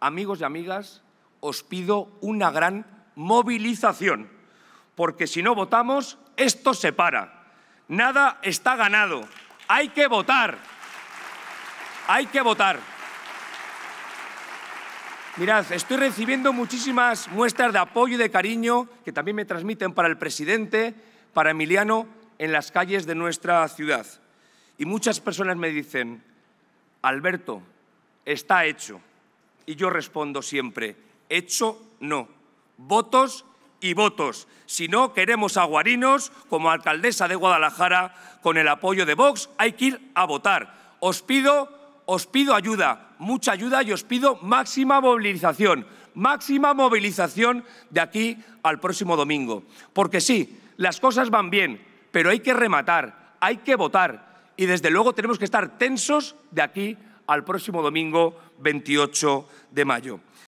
amigos y amigas, os pido una gran movilización, porque si no votamos, esto se para. Nada está ganado. Hay que votar. Hay que votar. Mirad, estoy recibiendo muchísimas muestras de apoyo y de cariño que también me transmiten para el presidente, para Emiliano, en las calles de nuestra ciudad. Y muchas personas me dicen, Alberto, está hecho. Y yo respondo siempre, hecho no. Votos y votos. Si no, queremos a Guarinos como alcaldesa de Guadalajara con el apoyo de Vox. Hay que ir a votar. Os pido, os pido ayuda, mucha ayuda y os pido máxima movilización. Máxima movilización de aquí al próximo domingo. Porque sí, las cosas van bien, pero hay que rematar, hay que votar. Y desde luego tenemos que estar tensos de aquí al próximo domingo 28 de mayo.